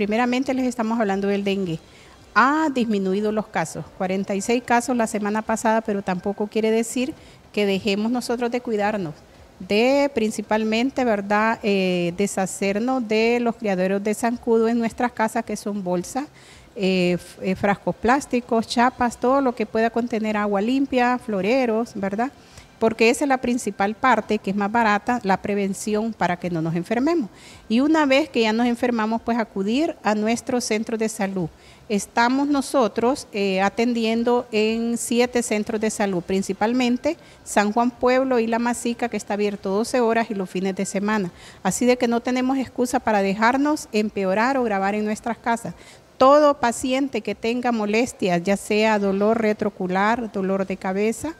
Primeramente les estamos hablando del dengue. Ha disminuido los casos, 46 casos la semana pasada, pero tampoco quiere decir que dejemos nosotros de cuidarnos, de principalmente, ¿verdad?, eh, deshacernos de los criaderos de zancudo en nuestras casas, que son bolsas, eh, eh, frascos plásticos, chapas, todo lo que pueda contener agua limpia, floreros, ¿verdad? porque esa es la principal parte que es más barata, la prevención para que no nos enfermemos. Y una vez que ya nos enfermamos, pues acudir a nuestro centro de salud. Estamos nosotros eh, atendiendo en siete centros de salud, principalmente San Juan Pueblo y La Masica, que está abierto 12 horas y los fines de semana. Así de que no tenemos excusa para dejarnos empeorar o grabar en nuestras casas todo paciente que tenga molestias, ya sea dolor retrocular, dolor de cabeza,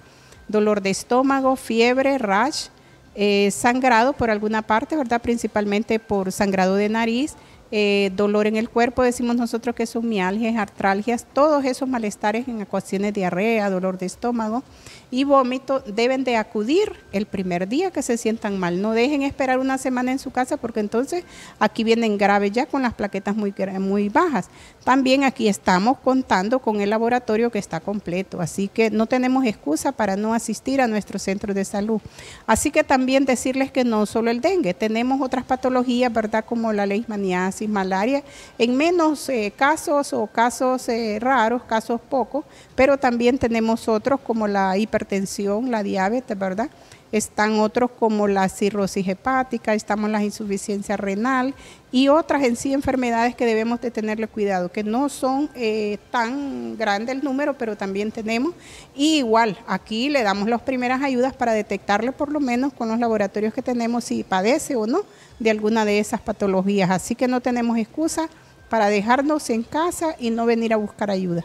dolor de estómago, fiebre, rash, eh, sangrado por alguna parte, ¿verdad? Principalmente por sangrado de nariz eh, dolor en el cuerpo, decimos nosotros que son mialgias, artralgias, todos esos malestares en ecuaciones diarrea, dolor de estómago y vómito, deben de acudir el primer día que se sientan mal. No dejen esperar una semana en su casa porque entonces aquí vienen graves ya con las plaquetas muy, muy bajas. También aquí estamos contando con el laboratorio que está completo, así que no tenemos excusa para no asistir a nuestro centro de salud. Así que también decirles que no solo el dengue, tenemos otras patologías, ¿verdad? Como la leishmaniasis malaria, en menos eh, casos o casos eh, raros, casos pocos, pero también tenemos otros como la hipertensión, la diabetes, ¿verdad? están otros como la cirrosis hepática, estamos la insuficiencia renal y otras en sí enfermedades que debemos de tenerle cuidado, que no son eh, tan grande el número, pero también tenemos. Y igual, aquí le damos las primeras ayudas para detectarle por lo menos con los laboratorios que tenemos si padece o no de alguna de esas patologías. Así que no tenemos excusa para dejarnos en casa y no venir a buscar ayuda.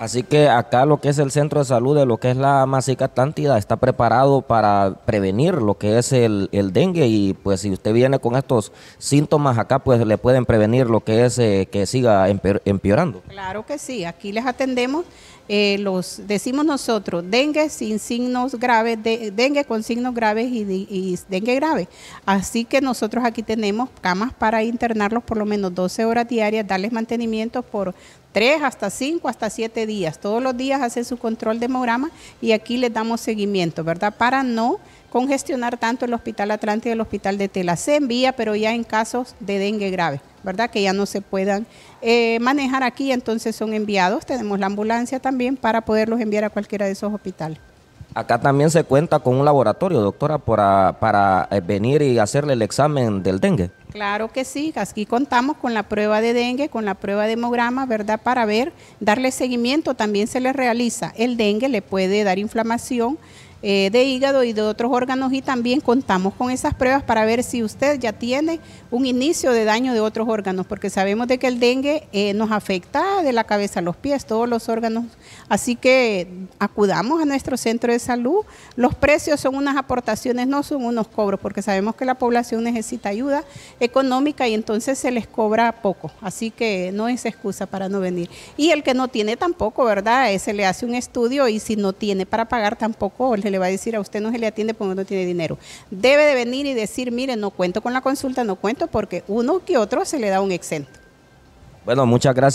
Así que acá lo que es el centro de salud de lo que es la Masica Atlántida está preparado para prevenir lo que es el, dengue y pues si usted viene con estos síntomas acá pues le pueden prevenir lo que es eh, que siga empeorando. Claro que sí, aquí les atendemos. Eh, los decimos nosotros dengue sin signos graves, dengue con signos graves y, y, dengue grave. Así que nosotros aquí tenemos camas para internarlos por lo menos 12 horas diarias, darles mantenimiento por tres hasta cinco hasta siete días. Todos los días hace su control de hemograma y aquí les damos seguimiento, ¿verdad? Para no congestionar tanto el Hospital Atlántico y el Hospital de Tela. Se envía, pero ya en casos de dengue grave, ¿verdad? Que ya no se puedan eh, manejar aquí, entonces son enviados. Tenemos la ambulancia también para poderlos enviar a cualquiera de esos hospitales. Acá también se cuenta con un laboratorio, doctora, para, para eh, venir y hacerle el examen del dengue. Claro que sí, aquí contamos con la prueba de dengue, con la prueba de hemograma, ¿verdad? Para ver, darle seguimiento, también se le realiza. El dengue le puede dar inflamación, eh, de hígado y de otros órganos y también contamos con esas pruebas para ver si usted ya tiene un inicio de daño de otros órganos, porque sabemos de que el dengue eh, nos afecta de la cabeza a los pies, todos los órganos. Así que acudamos a nuestro centro de salud. Los precios son unas aportaciones, no son unos cobros, porque sabemos que la población necesita ayuda económica y entonces se les cobra poco. Así que no es excusa para no venir. Y el que no tiene tampoco, ¿verdad? Eh, se le hace un estudio y si no tiene para pagar tampoco le le va a decir a usted no se le atiende porque no tiene dinero. Debe de venir y decir, mire, no cuento con la consulta, no cuento porque uno que otro se le da un exento. Bueno, muchas gracias.